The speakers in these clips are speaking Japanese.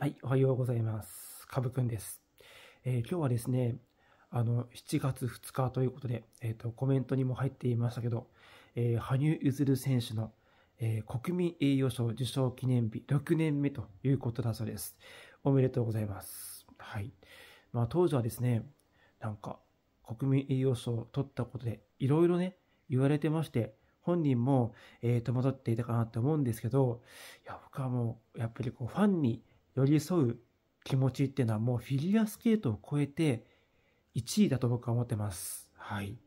はい、おはようございます。かぶくんです。えー、今日はですね、あの、7月2日ということで、えっ、ー、と、コメントにも入っていましたけど、えー、羽生結弦選手の、え国民栄誉賞受賞記念日6年目ということだそうです。おめでとうございます。はい。まあ、当時はですね、なんか、国民栄誉賞を取ったことで、いろいろね、言われてまして、本人も、えー、戸惑っていたかなと思うんですけど、いや、僕はもう、やっぱりこう、ファンに寄り添う気持ちっていうのはもうフィギュアスケートを超えて1位だと僕は思ってます。はい。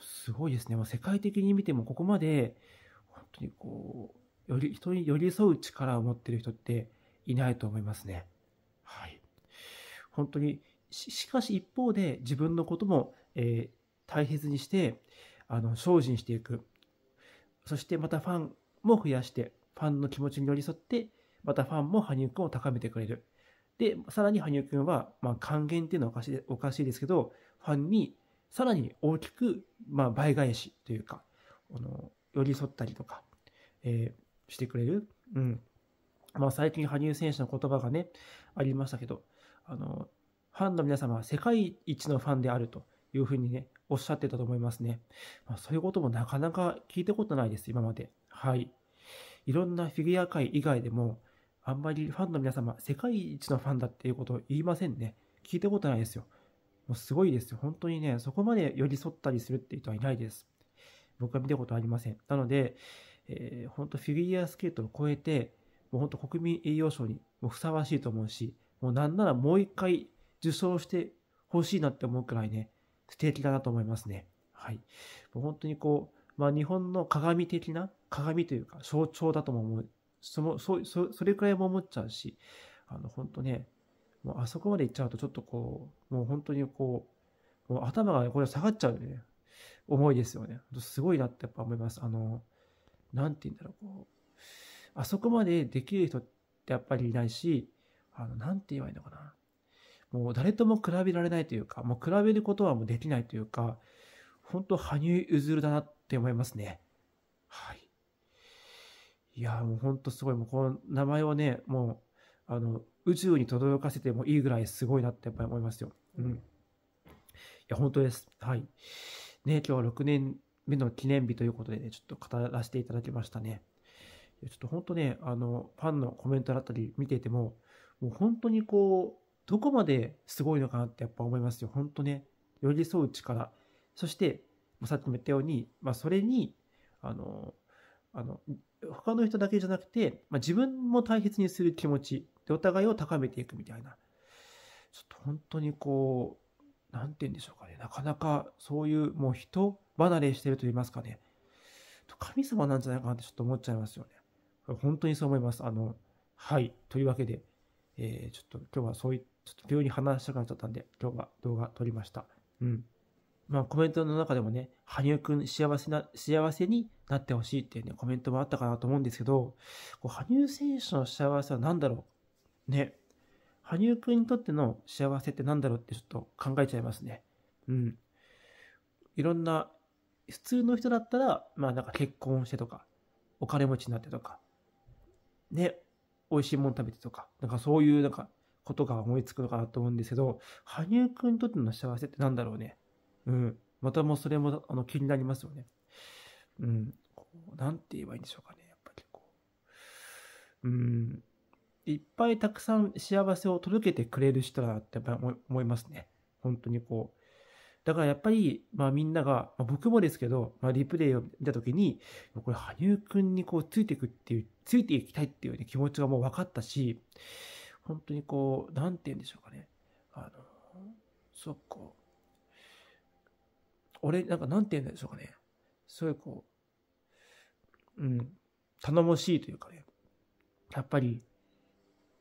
すごいですね。もう世界的に見てもここまで本当にこう、より人に寄り添う力を持ってる人っていないと思いますね。はい。本当にし、しかし一方で自分のことも、えー、大切にして、あの、精進していく。そしてまたファンも増やして、ファンの気持ちに寄り添ってまたファンも羽生くんを高めてくれる。で、さらに羽生くんは、まあ、還元っていうのはおかしいおかしいですけど、ファンにさらに大きく、まあ、倍返しというか、あの寄り添ったりとか、えー、してくれる。うん。まあ、最近羽生選手の言葉がね、ありましたけど、あの、ファンの皆様は世界一のファンであるというふうにね、おっしゃってたと思いますね。まあ、そういうこともなかなか聞いたことないです、今まで。はい。いろんなフィギュア界以外でも、あんまりファンの皆様、世界一のファンだっていうことを言いませんね。聞いたことないですよ。もうすごいですよ。本当にね、そこまで寄り添ったりするっていう人はいないです。僕は見たことありません。なので、えー、本当フィギュアスケートを超えて、もう本当国民栄誉賞にもふさわしいと思うし、もうなんならもう一回受賞してほしいなって思うくらいね、素敵だなと思いますね。はい。もう本当にこう、まあ日本の鏡的な、鏡というか象徴だとも思うそのそそそれくらいも思っちゃうしあの本当ねもうあそこまで行っちゃうとちょっとこうもう本当にこうもう頭がこれ下がっちゃうね重いですよねすごいなってやっぱ思いますあのなんて言うんだろうこうあそこまでできる人ってやっぱりいないしあのんて言えばいいのかなもう誰とも比べられないというかもう比べることはもうできないというか本当羽生結弦だなって思いますねはいいや、もうほんとすごい、もうこの名前をね、もう、あの、宇宙に轟かせてもいいぐらいすごいなってやっぱり思いますよ。うん。いや、本当です。はい。ね、今日は6年目の記念日ということでね、ちょっと語らせていただきましたね。ちょっと本当ね、あの、ファンのコメントだったり見ていても、もう本当にこう、どこまですごいのかなってやっぱ思いますよ。本当ね、寄り添う力。そして、さっきも言ったように、まあ、それに、あの、あの、他の人だけじゃなくて、まあ、自分も大切にする気持ちでお互いを高めていくみたいなちょっと本当にこう何て言うんでしょうかねなかなかそういうもう人離れしてると言いますかね神様なんじゃないかなってちょっと思っちゃいますよね本当にそう思いますあのはいというわけで、えー、ちょっと今日はそういうちょっと病院に話したくなっちゃったんで今日は動画撮りましたうんまあコメントの中でもね、羽生くん幸せな、幸せになってほしいっていうね、コメントもあったかなと思うんですけど、こう羽生選手の幸せは何だろうね。羽生くんにとっての幸せって何だろうってちょっと考えちゃいますね。うん。いろんな、普通の人だったら、まあなんか結婚してとか、お金持ちになってとか、ね、美味しいもの食べてとか、なんかそういうなんかことが思いつくのかなと思うんですけど、羽生くんにとっての幸せって何だろうね。うん。またもうそれもあの気になりますよね。うん。なんて言えばいいんでしょうかね。やっぱりこう。うん。いっぱいたくさん幸せを届けてくれる人だなってやっぱ思いますね。本当にこう。だからやっぱり、まあみんなが、まあ、僕もですけど、まあリプレイを見たときに、これ羽生くんにこうついていくっていう、ついていきたいっていう、ね、気持ちがもう分かったし、本当にこう、なんて言うんでしょうかね。あの、そっか。俺、なんか、なんて言うんでしょうかね。そういうこう、うん、頼もしいというかね。やっぱり、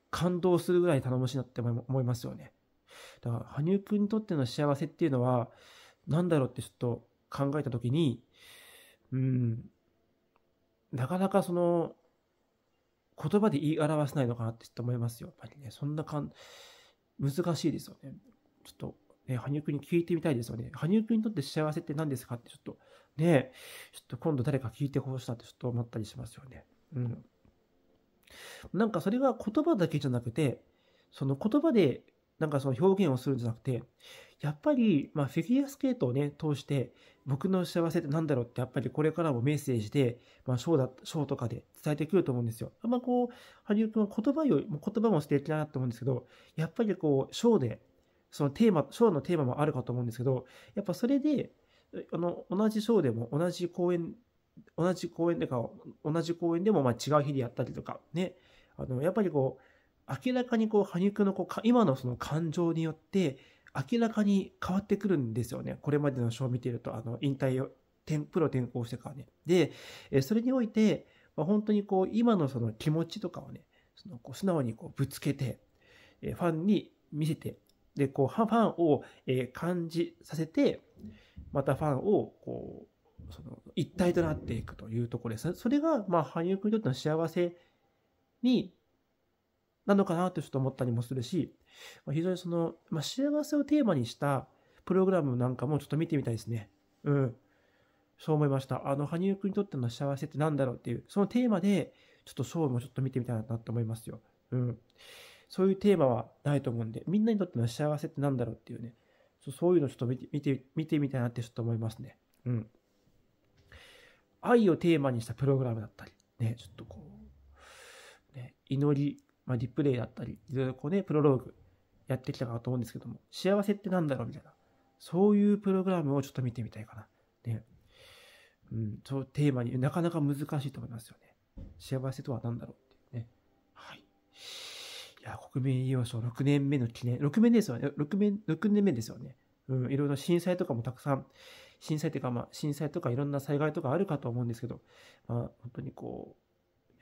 感動するぐらい頼もしいなって思いますよね。だから、羽生くんにとっての幸せっていうのは、なんだろうってちょっと考えたときに、うん、なかなかその、言葉で言い表せないのかなってちょっと思いますよ。やっぱりね、そんなかん、難しいですよね。ちょっとね、羽生くんに聞いてみたいですよね。羽生くんにとって幸せって何ですかってちょっと、ね、ちょっと今度誰か聞いてほしいなってちょっと思ったりしますよね。うん。なんかそれが言葉だけじゃなくて、その言葉でなんかその表現をするんじゃなくて、やっぱり、まあ、フィギュアスケートをね、通して、僕の幸せって何だろうって、やっぱりこれからもメッセージで、まあ、ショーだ、ショーとかで伝えてくると思うんですよ。あんまこう、羽生くんは言葉より、言葉も素敵だなと思うんですけど、やっぱりこう、ショーでそのテーマ、ショーのテーマもあるかと思うんですけど、やっぱそれで、あの、同じショーでも同じ公演、同じ公演でか、同じ公演でもまあ違う日でやったりとか、ね、あの、やっぱりこう、明らかにこう、羽生君のこう、今のその感情によって、明らかに変わってくるんですよね。これまでのショーを見てると、あの、引退を、プロ転向してからね。で、それにおいて、まあ、本当にこう、今のその気持ちとかをね、そのこう素直にこうぶつけて、ファンに見せてで、こう、ファンを、え感じさせて、またファンを、こう、その、一体となっていくというところです。それが、まあ、羽生君にとっての幸せに、なのかなってちょっと思ったりもするし、ま非常にその、まあ、幸せをテーマにしたプログラムなんかもちょっと見てみたいですね。うん。そう思いました。あの、羽生君にとっての幸せって何だろうっていう、そのテーマで、ちょっと勝負もちょっと見てみたいなと思いますよ。うん。そういうテーマはないと思うんで、みんなにとっての幸せってなんだろうっていうね、そういうのちょっと見て、見て、見てみたいなってちょっと思いますね。うん。愛をテーマにしたプログラムだったり、ね、ちょっとこう、ね、祈り、まあ、リプレイだったり、いろいろこうね、プロローグやってきたかと思うんですけども、幸せってなんだろうみたいな、そういうプログラムをちょっと見てみたいかな。ね。うん、そうテーマになかなか難しいと思いますよね。幸せとは何だろうっていうね。はい。いや、国民栄養賞6年目の記念、6年ですよね。6年、6年目ですよね。うん、いろいろ震災とかもたくさん、震災というか、まあ、震災とかいろんな災害とかあるかと思うんですけど、まあ、本当にこう、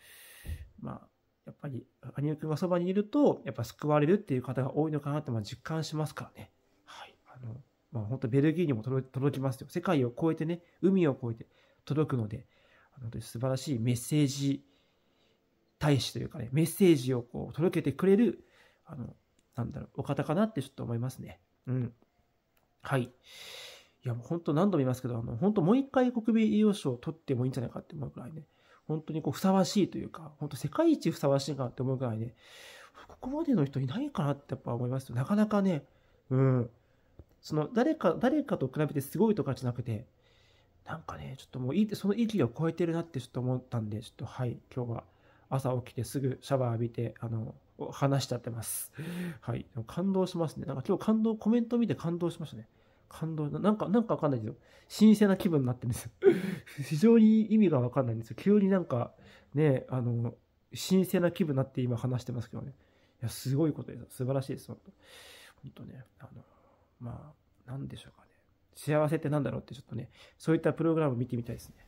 まあ、やっぱり、羽生君がそばにいると、やっぱ救われるっていう方が多いのかなって、まあ、実感しますからね。はい。あの、まあ、本当ベルギーにも届きますよ。世界を越えてね、海を越えて届くので、本当に素晴らしいメッセージ大使というかね、メッセージをこう届けてくれる、あの、なんだろう、お方かなってちょっと思いますね。うん。はい。いや、もう本当何度も言いますけど、あの、本当もう一回国民栄誉賞を取ってもいいんじゃないかって思うくらいね、本当にこう、ふさわしいというか、本当世界一ふさわしいかって思うくらいね、ここまでの人いないかなってやっぱ思いますなかなかね、うん。その、誰か、誰かと比べてすごいとかじゃなくて、なんかね、ちょっともういい、その域を超えてるなってちょっと思ったんで、ちょっとはい、今日は。朝起きてすぐシャワー浴びて、あの、話しちゃってます。はい。感動しますね。なんか今日感動、コメント見て感動しましたね。感動、なんか、なんかわかんないけど、神聖な気分になってるんですよ。非常に意味がわかんないんですよ。急になんか、ね、あの、神聖な気分になって今話してますけどね。いや、すごいことです。素晴らしいです。本当ね、あの、まあ、なんでしょうかね。幸せってなんだろうってちょっとね、そういったプログラム見てみたいですね。